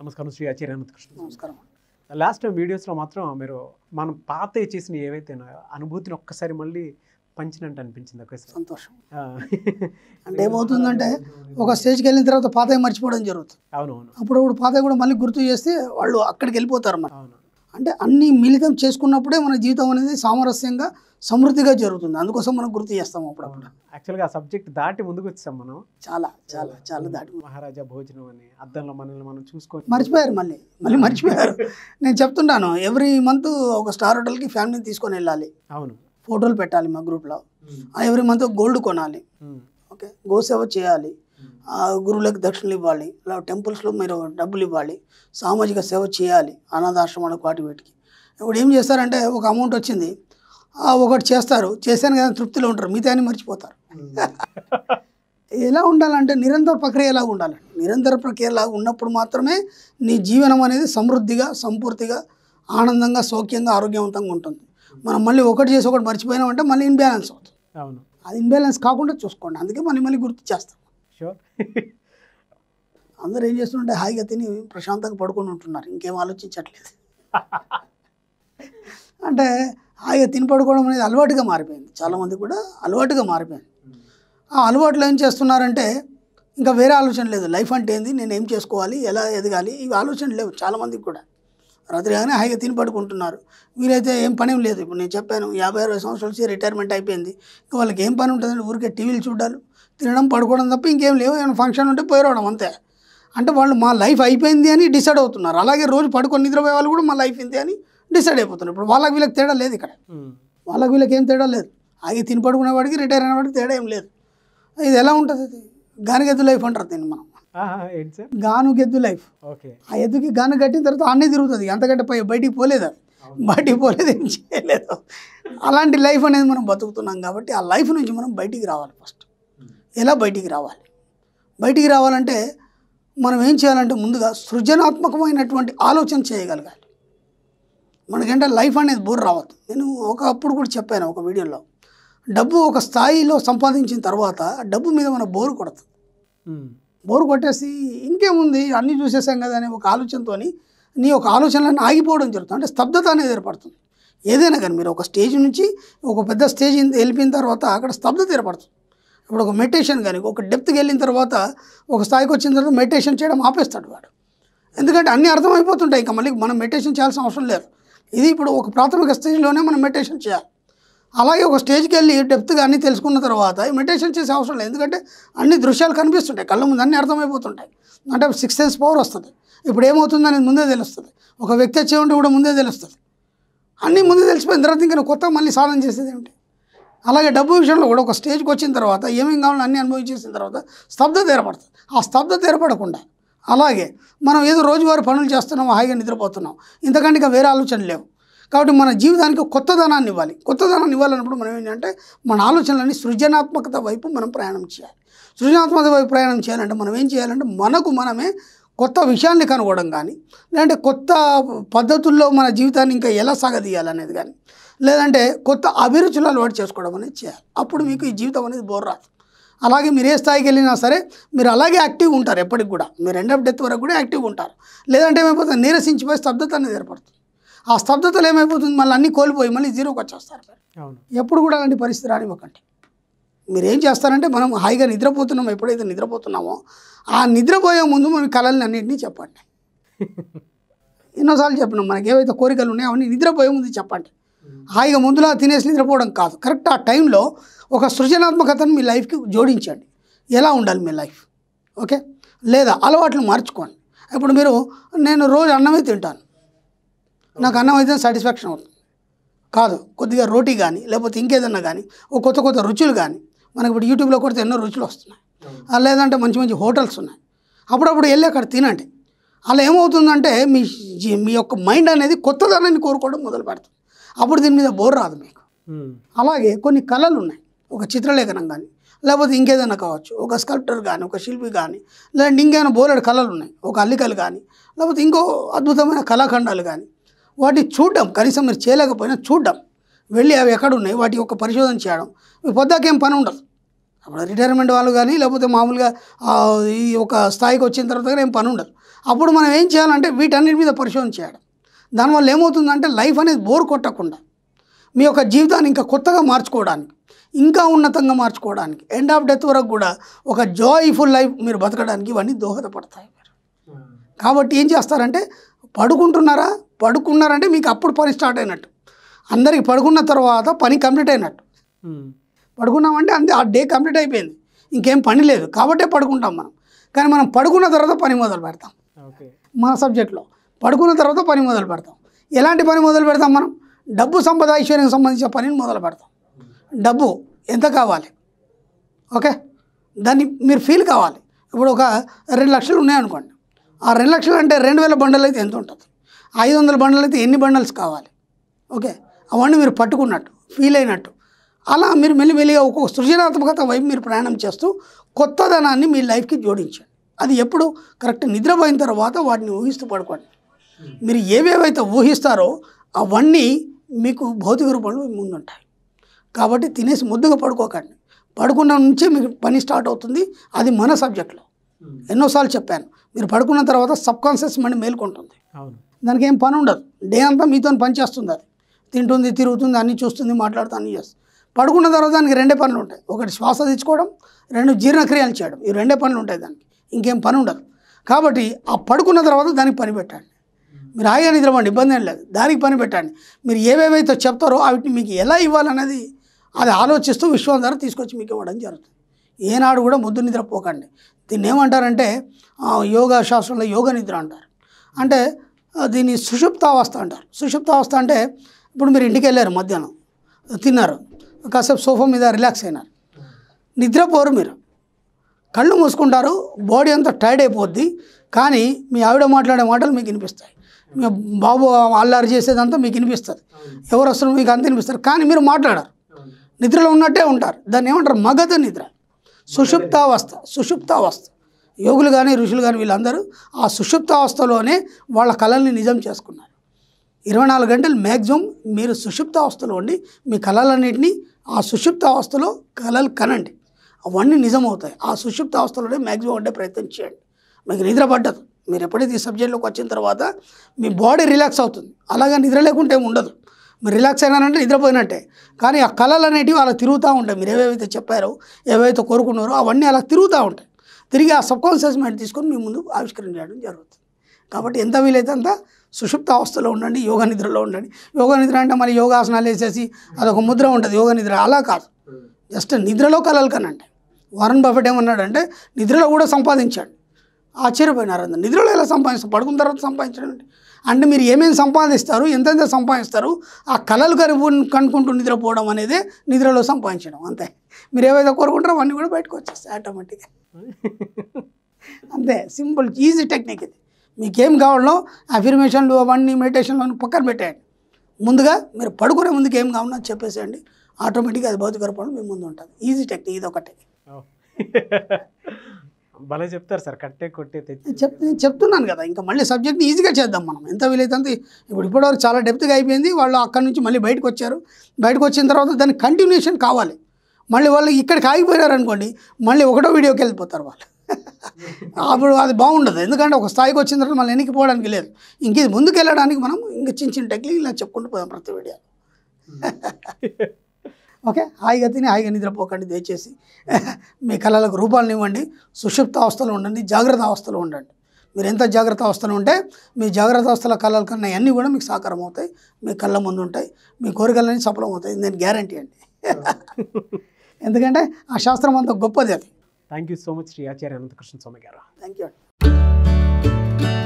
నమస్కారం శ్రీ ఆచార్య అనంతకృష్ణ నమస్కారం last time వీడియోస్లో మాత్రం మీరు మనం పాత చేసిన ఏవైతే అనుభూతిని ఒక్కసారి మళ్ళీ పంచినట్టు అనిపించింది ఒకేసారి సంతోషం అంటే ఏమవుతుందంటే ఒక స్టేజ్కి వెళ్ళిన తర్వాత పాత మర్చిపోవడం జరుగుతుంది అవునవును అప్పుడప్పుడు పాత కూడా మళ్ళీ గుర్తు చేస్తే వాళ్ళు అక్కడికి వెళ్ళిపోతారు అన్నమాట అవును అంటే అన్నీ మిళితం చేసుకున్నప్పుడే మన జీవితం అనేది సామరస్యంగా సమృద్ధిగా జరుగుతుంది అందుకోసం మనం గుర్తు చేస్తాం అప్పుడప్పుడు యాక్చువల్గా ఆ సబ్జెక్ట్ దాటి ముందుకు వచ్చాం మనం చాలా చాలా చాలా దాటి మహారాజా భోజనం అని అద్దంలో మనల్ని మనం చూసుకో మర్చిపోయారు మళ్ళీ మళ్ళీ మర్చిపోయారు నేను చెప్తున్నాను ఎవ్రీ మంత్ ఒక స్టార్ హోటల్కి ఫ్యామిలీని తీసుకొని వెళ్ళాలి అవును ఫోటోలు పెట్టాలి మా గ్రూప్లో ఎవ్రీ మంత్ గోల్డ్ కొనాలి ఓకే గోసేవ చేయాలి గురువులకు దక్షిణలు ఇవ్వాలి ఇలా టెంపుల్స్లో మీరు డబ్బులు ఇవ్వాలి సామాజిక సేవ చేయాలి అనాథాశ్రమాలకు వాటి వీటికి ఇప్పుడు ఏం చేస్తారంటే ఒక అమౌంట్ వచ్చింది ఒకటి చేస్తారు చేశాను కదా తృప్తిలో ఉంటారు మిగతా అని మర్చిపోతారు ఎలా ఉండాలంటే నిరంతర ప్రక్రియ ఎలా ఉండాలండి నిరంతర ప్రక్రియలాగా ఉన్నప్పుడు మాత్రమే నీ జీవనం అనేది సమృద్ధిగా సంపూర్తిగా ఆనందంగా సౌఖ్యంగా ఆరోగ్యవంతంగా ఉంటుంది మనం మళ్ళీ ఒకటి చేసి ఒకటి మర్చిపోయినామంటే మళ్ళీ ఇన్బ్యాలెన్స్ అవుతుంది అది ఇన్బ్యాలెన్స్ కాకుండా చూసుకోండి అందుకే మళ్ళీ మళ్ళీ గుర్తు చేస్తాం షూర్ అందరూ ఏం చేస్తుంటే హాయిగా తిని ప్రశాంతంగా పడుకొని ఉంటున్నారు ఇంకేం ఆలోచించట్లేదు అంటే హాయిగా తిని పడుకోవడం అనేది అలవాటుగా మారిపోయింది చాలామంది కూడా అలవాటుగా మారిపోయింది ఆ అలవాట్లు ఏం చేస్తున్నారంటే ఇంకా వేరే ఆలోచన లేదు లైఫ్ అంటే ఏంది నేను ఏం చేసుకోవాలి ఎలా ఎదగాలి ఇవి ఆలోచన లేవు చాలామందికి కూడా రాత్రి కానీ హాయిగా తిని పడుకుంటున్నారు వీరైతే ఏం పని లేదు ఇప్పుడు నేను చెప్పాను యాభై అరవై సంవత్సరాలు నుంచి రిటైర్మెంట్ అయిపోయింది ఇంకా వాళ్ళకి ఏం పని ఉంటుందంటే ఊరికే టీవీలు చూడాలి తినడం పడుకోవడం తప్ప ఇంకేం లేవు ఏమైనా ఫంక్షన్ ఉంటే పోయి రావడం అంతే అంటే వాళ్ళు మా లైఫ్ అయిపోయింది అని డిసైడ్ అవుతున్నారు అలాగే రోజు పడుకొని నిద్రపోయే వాళ్ళు కూడా మా లైఫ్ ఇంతే అని డిసైడ్ అయిపోతున్నారు ఇప్పుడు వాళ్ళకి వీళ్ళకి తేడా లేదు ఇక్కడ వాళ్ళకి వీళ్ళకి ఏం తేడా లేదు అది తిని పడుకునేవాడికి రిటైర్ అయిన వాడికి తేడా ఏం లేదు ఇది ఎలా ఉంటుంది ఇది గానుగెద్దు లైఫ్ అంటారు దీన్ని మనం గాను గెద్దు లైఫ్ ఆ ఎద్దుకి గాను కట్టిన తర్వాత అన్నీ తిరుగుతుంది అంతకంటే పై బయటికి పోలేదు అది బయటికి పోలేదు ఏం చేయలేదు అలాంటి లైఫ్ అనేది మనం బతుకుతున్నాం కాబట్టి ఆ లైఫ్ నుంచి మనం బయటికి రావాలి ఫస్ట్ ఎలా బయటికి రావాలి బయటికి రావాలంటే మనం ఏం చేయాలంటే ముందుగా సృజనాత్మకమైనటువంటి ఆలోచన చేయగలగాలి మనకంటే లైఫ్ అనేది బోర్ రావద్దు నేను ఒకప్పుడు కూడా చెప్పాను ఒక వీడియోలో డబ్బు ఒక స్థాయిలో సంపాదించిన తర్వాత డబ్బు మీద మన బోరు కొడుతుంది బోరు కొట్టేసి ఇంకేముంది అన్నీ చూసేసాం కదా అనే ఒక ఆలోచనతో నీ ఒక ఆలోచనలన్నీ ఆగిపోవడం జరుగుతుంది అంటే స్తబ్దత అనేది ఏర్పడుతుంది ఏదైనా కానీ మీరు ఒక స్టేజ్ నుంచి ఒక పెద్ద స్టేజ్ వెళ్ళిపోయిన తర్వాత అక్కడ స్తబ్దత ఏర్పడుతుంది ఇప్పుడు ఒక మెడిటేషన్ కానీ ఒక డెప్త్కి వెళ్ళిన తర్వాత ఒక స్థాయికి వచ్చిన తర్వాత మెడిటేషన్ చేయడం ఆపేస్తాడు వాడు ఎందుకంటే అన్నీ అర్థమైపోతుంటాయి ఇంకా మళ్ళీ మనం మెడిటేషన్ చేయాల్సిన అవసరం లేదు ఇది ఇప్పుడు ఒక ప్రాథమిక స్టేజ్లోనే మనం మెడిటేషన్ చేయాలి అలాగే ఒక స్టేజ్కి వెళ్ళి డెప్త్గా అన్నీ తెలుసుకున్న తర్వాత మెడిటేషన్ చేసే అవసరం లేదు ఎందుకంటే అన్ని దృశ్యాలు కనిపిస్తుంటాయి కళ్ళ ముందు అన్నీ అర్థమైపోతుంటాయి అంటే సిక్స్ సెన్స్ పవర్ వస్తుంది ఇప్పుడు ఏమవుతుంది అనేది ముందే తెలుస్తుంది ఒక వ్యక్తి వచ్చే ఉంటే కూడా ముందే తెలుస్తుంది అన్నీ ముందే తెలిసిపోయిన తర్వాత ఇంకా కొత్త మళ్ళీ సాధన చేసేది ఏమిటి అలాగే డబ్బు విషయంలో కూడా ఒక స్టేజ్కి వచ్చిన తర్వాత ఏమేమి కావాలో అన్నీ అనుభవించేసిన తర్వాత స్తబ్ద తీరపడుతుంది ఆ స్తబ్ద ఏర్పడకుండా అలాగే మనం ఏదో రోజువారి పనులు చేస్తున్నాం హాయిగా నిద్రపోతున్నాం ఇంతకంటే ఇంకా వేరే ఆలోచనలు లేవు కాబట్టి మన జీవితానికి కొత్త ధనాన్ని ఇవ్వాలి కొత్త ధనాన్ని ఇవ్వాలన్నప్పుడు మనం ఏంటంటే మన ఆలోచనలన్నీ సృజనాత్మకత వైపు మనం ప్రయాణం చేయాలి సృజనాత్మకత వైపు ప్రయాణం చేయాలంటే మనం ఏం చేయాలంటే మనకు మనమే కొత్త విషయాన్ని కనుగొనడం కానీ లేదంటే కొత్త పద్ధతుల్లో మన జీవితాన్ని ఇంకా ఎలా సాగదీయాలనేది కానీ లేదంటే కొత్త అభిరుచులు అలవాటు చేసుకోవడం అనేది చేయాలి అప్పుడు మీకు ఈ జీవితం అనేది బోర్ రాదు అలాగే మీరు ఏ స్థాయికి వెళ్ళినా సరే మీరు అలాగే యాక్టివ్గా ఉంటారు ఎప్పటికి కూడా మీరు ఎండ్ ఆఫ్ డెత్ వరకు కూడా యాక్టివ్గా ఉంటారు లేదంటే ఏమైపోతుంది నీరసించిపోయి స్తబ్దత అనేది ఏర్పడుతుంది ఆ స్తబ్దతలు ఏమైపోతుంది మళ్ళీ అన్నీ కోల్పోయి మళ్ళీ జీరోకి వచ్చేస్తారు ఎప్పుడు కూడా అలాంటి పరిస్థితి రానివ్వకండి మీరు ఏం చేస్తారంటే మనం హాయిగా నిద్రపోతున్నాం ఎప్పుడైతే నిద్రపోతున్నామో ఆ నిద్రపోయే ముందు మన కళల్ని అన్నింటినీ చెప్పండి ఎన్నోసార్లు చెప్పినాం మనకి ఏవైతే కోరికలు ఉన్నాయో అవన్నీ నిద్రపోయే ముందు చెప్పండి హాయిగా ముందులా తినేసి నిద్రపోవడం కాదు కరెక్ట్ ఆ టైంలో ఒక సృజనాత్మకతను మీ లైఫ్కి జోడించండి ఎలా ఉండాలి మీ లైఫ్ ఓకే లేదా అలవాట్లు మార్చుకోండి ఇప్పుడు మీరు నేను రోజు అన్నమే తింటాను నాకు అన్నం అయితే సాటిస్ఫాక్షన్ అవుతుంది కాదు కొద్దిగా రోటీ కానీ లేకపోతే ఇంకేదన్నా కానీ ఓ కొత్త కొత్త రుచులు కానీ మనకి ఇప్పుడు యూట్యూబ్లో కొడితే ఎన్నో రుచులు వస్తున్నాయి లేదంటే మంచి మంచి హోటల్స్ ఉన్నాయి అప్పుడప్పుడు వెళ్ళి అక్కడ తినండి అలా ఏమవుతుందంటే మీ మీ యొక్క మైండ్ అనేది కొత్తదనాన్ని కోరుకోవడం మొదలు పెడుతుంది అప్పుడు దీని మీద బోర్ రాదు మీకు అలాగే కొన్ని కళలు ఉన్నాయి ఒక చిత్రలేఖనం కానీ లేకపోతే ఇంకేదైనా కావచ్చు ఒక స్కల్ప్టర్ కానీ ఒక శిల్పి కానీ లేదంటే ఇంకేమైనా బోలెడు కళలు ఉన్నాయి ఒక అల్లికలు కానీ లేకపోతే ఇంకో అద్భుతమైన కళాఖండాలు కానీ వాటిని చూడడం కనీసం మీరు చేయలేకపోయినా చూడడం వెళ్ళి అవి ఎక్కడున్నాయి వాటి యొక్క పరిశోధన చేయడం పొద్దాకేం పని ఉండదు అప్పుడు రిటైర్మెంట్ వాళ్ళు కానీ లేకపోతే మామూలుగా ఈ ఒక స్థాయికి వచ్చిన తర్వాత కానీ ఏం పని ఉండదు అప్పుడు మనం ఏం చేయాలంటే వీటన్నిటి మీద పరిశోధన చేయడం దానివల్ల ఏమవుతుందంటే లైఫ్ అనేది బోర్ కొట్టకుండా మీ యొక్క జీవితాన్ని ఇంకా కొత్తగా మార్చుకోవడానికి ఇంకా ఉన్నతంగా మార్చుకోవడానికి ఎండ్ ఆఫ్ డెత్ వరకు కూడా ఒక జాయ్ఫుల్ లైఫ్ మీరు బతకడానికి ఇవన్నీ దోహదపడతాయి మీరు hmm. కాబట్టి ఏం చేస్తారంటే పడుకుంటున్నారా పడుకున్నారంటే మీకు అప్పుడు పని స్టార్ట్ అయినట్టు అందరికి పడుకున్న తర్వాత పని కంప్లీట్ అయినట్టు పడుకున్నామంటే అంతే ఆ డే కంప్లీట్ అయిపోయింది ఇంకేం పని లేదు కాబట్టే పడుకుంటాం మనం కానీ మనం పడుకున్న తర్వాత పని మొదలు పెడతాం మన సబ్జెక్ట్లో పడుకున్న తర్వాత పని మొదలు పెడతాం ఎలాంటి పని మొదలు పెడతాం మనం డబ్బు సంపద ఐశ్వర్యానికి సంబంధించిన పనిని మొదలు పెడతాం డబ్బు ఎంత కావాలి ఓకే దాన్ని మీరు ఫీల్ కావాలి ఇప్పుడు ఒక రెండు లక్షలు ఉన్నాయనుకోండి ఆ రెండు లక్షలు అంటే రెండు వేల బండలు అయితే ఎంత ఉంటుంది ఐదు వందల బండలు అయితే ఎన్ని బండల్స్ కావాలి ఓకే అవన్నీ మీరు పట్టుకున్నట్టు ఫీల్ అయినట్టు అలా మీరు మెల్లిమెల్లిగా ఒక్కొక్క సృజనాత్మకత వైపు మీరు ప్రయాణం చేస్తూ కొత్తదనాన్ని మీ లైఫ్కి జోడించండి అది ఎప్పుడు కరెక్ట్ నిద్రపోయిన తర్వాత వాటిని ఊహిస్తూ పడుకోండి మీరు ఏవేవైతే ఊహిస్తారో అవన్నీ మీకు భౌతిక రూపంలో ముందుంటాయి కాబట్టి తినేసి ముద్దుగా పడుకోకండి పడుకున్న నుంచే మీకు పని స్టార్ట్ అవుతుంది అది మన సబ్జెక్ట్లో hmm. ఎన్నోసార్లు చెప్పాను మీరు పడుకున్న తర్వాత సబ్కాన్షియస్ మైండ్ మేల్కొంటుంది దానికి ఏం పని ఉండదు డే అంతా మీతో పనిచేస్తుంది అది తింటుంది తిరుగుతుంది అన్నీ చూస్తుంది మాట్లాడుతుంది అన్నీ చేస్తుంది పడుకున్న తర్వాత దానికి రెండే పనులు ఉంటాయి ఒకటి శ్వాస తీసుకోవడం రెండు జీర్ణక్రియలు చేయడం ఈ రెండే పనులు ఉంటాయి దానికి ఇంకేం పని ఉండదు కాబట్టి ఆ పడుకున్న తర్వాత దానికి పని పెట్టండి మీరు హాయిగా నిద్రపండి ఇబ్బంది ఏం లేదు దానికి పని పెట్టండి మీరు ఏవేవైతే చెప్తారో వాటిని మీకు ఎలా ఇవ్వాలనేది అది ఆలోచిస్తూ విశ్వం ద్వారా తీసుకొచ్చి మీకు ఇవ్వడం జరుగుతుంది ఏనాడు కూడా ముద్దు నిద్ర పోకండి దీన్ని ఏమంటారంటే యోగా శాస్త్రంలో యోగ నిద్ర అంటారు అంటే దీన్ని సుషుప్తావస్థ అంటారు సుషుప్తావస్థ అంటే ఇప్పుడు మీరు ఇంటికి వెళ్ళారు మధ్యాహ్నం తిన్నారు కాసేపు సోఫా మీద రిలాక్స్ అయినారు నిద్రపోరు మీరు కళ్ళు మూసుకుంటారు బాడీ అంతా టైర్డ్ అయిపోద్ది కానీ మీ ఆవిడ మాట్లాడే మాటలు మీకు వినిపిస్తాయి మీ బాబు అల్లారి చేసేదంతా మీకు వినిపిస్తుంది ఎవరు వస్తారు మీకు అంత వినిపిస్తారు కానీ మీరు మాట్లాడారు నిద్రలో ఉన్నట్టే ఉంటారు దాన్ని ఏమంటారు మగధ నిద్ర సుషుప్తావస్థ సుషుప్తావస్థ యోగులు కానీ ఋషులు కానీ వీళ్ళందరూ ఆ సుషుప్తావస్థలోనే వాళ్ళ కళల్ని నిజం చేసుకున్నారు ఇరవై నాలుగు గంటలు మ్యాక్సిమం మీరు సుషుప్త అవస్థలో ఉండి మీ కళలన్నింటినీ ఆ సుషుప్త అవస్థలో కళలు కనండి అవన్నీ నిజమవుతాయి ఆ సుషుప్త అవస్థలోనే మ్యాక్సిమం ఉండే ప్రయత్నం చేయండి మీకు నిద్ర పడ్డదు మీరు ఎప్పుడైతే ఈ సబ్జెక్ట్లోకి వచ్చిన తర్వాత మీ బాడీ రిలాక్స్ అవుతుంది అలాగే నిద్ర లేకుంటే ఉండదు మీరు రిలాక్స్ అయినారంటే నిద్రపోయినట్టే కానీ ఆ కళలు అనేటివి అలా తిరుగుతూ ఉంటాయి మీరు ఏవేవైతే చెప్పారో ఏవైతే కోరుకున్నారో అవన్నీ అలా తిరుగుతూ ఉంటాయి తిరిగి ఆ సబ్కాన్షియస్ మైండ్ తీసుకొని మీ ముందు ఆవిష్కరించడం జరుగుతుంది కాబట్టి ఎంత వీలైతే అంత సుషుప్త అవస్థలో ఉండండి యోగ నిద్రలో ఉండండి యోగ నిద్ర అంటే మరి యోగాసనాలు వేసేసి అదొక ముద్ర ఉంటుంది యోగ నిద్ర అలా కాదు జస్ట్ నిద్రలో కలలు కనండి వారన్ బఫెట్ ఏమన్నాడంటే నిద్రలో కూడా సంపాదించాడు ఆశ్చర్యపోయినారు అందరు నిద్రలో ఎలా సంపాదిస్తారు పడుకున్న తర్వాత సంపాదించడం అంటే మీరు ఏమేమి సంపాదిస్తారు ఎంతెంత సంపాదిస్తారు ఆ కళలు కను కనుక్కుంటూ నిద్రపోవడం అనేది నిద్రలో సంపాదించడం అంతే మీరు ఏవైతే కోరుకుంటారో అవన్నీ కూడా బయటకు వచ్చేస్తాయి ఆటోమేటిక్గా అంతే సింపుల్ ఈజీ టెక్నిక్ ఇది మీకేం కావాలో అఫిర్మేషన్లు అవన్నీ మెడిటేషన్లు అని పక్కన పెట్టేయండి ముందుగా మీరు పడుకునే ముందుకు ఏం కావాలో చెప్పేసేయండి ఆటోమేటిక్గా అది భౌతిక రూపంలో మీ ముందు ఉంటుంది ఈజీ టెక్నిక్ ఇది ఒకటి భలే చెప్తారు సార్ కట్టే కొట్టే చెప్తే చెప్తున్నాను కదా ఇంకా మళ్ళీ సబ్జెక్ట్ని ఈజీగా చేద్దాం మనం ఎంత వీలైతే ఇప్పుడు ఇప్పటివరకు చాలా డెప్త్గా అయిపోయింది వాళ్ళు అక్కడి నుంచి మళ్ళీ బయటకు వచ్చారు బయటకు వచ్చిన తర్వాత దాని కంటిన్యూషన్ కావాలి మళ్ళీ వాళ్ళు ఇక్కడికి ఆగిపోయారు అనుకోండి మళ్ళీ ఒకటో వీడియోకి వెళ్ళిపోతారు వాళ్ళు అప్పుడు అది బాగుండదు ఎందుకంటే ఒక స్థాయికి వచ్చిన తర్వాత మళ్ళీ వెనక్కి పోవడానికి లేదు ఇంక ఇది ముందుకు వెళ్ళడానికి మనం ఇంక చిన్న చిన్న టెక్నిక్ ఇలా చెప్పుకుంటూ పోయాం ప్రతి వీడియో ఓకే హాయిగా తిని హాయిగా నిద్రపోకండి దయచేసి మీ కళలకు రూపాలను ఇవ్వండి సుషుప్త అవస్థలు ఉండండి జాగ్రత్త అవస్థలు ఉండండి మీరు ఎంత జాగ్రత్త అవస్థలు ఉంటే మీ జాగ్రత్త అవస్థల కళల కన్నా అన్నీ కూడా మీకు సాకారం అవుతాయి మీ కళ్ళ ముందు ఉంటాయి మీ కోరికలన్నీ సఫలం అవుతాయి నేను గ్యారంటీ అండి ఎందుకంటే ఆ శాస్త్రం అంత గొప్పది అది Thank you so much, Sri Acharya Anandakrishnan Swami Thank you.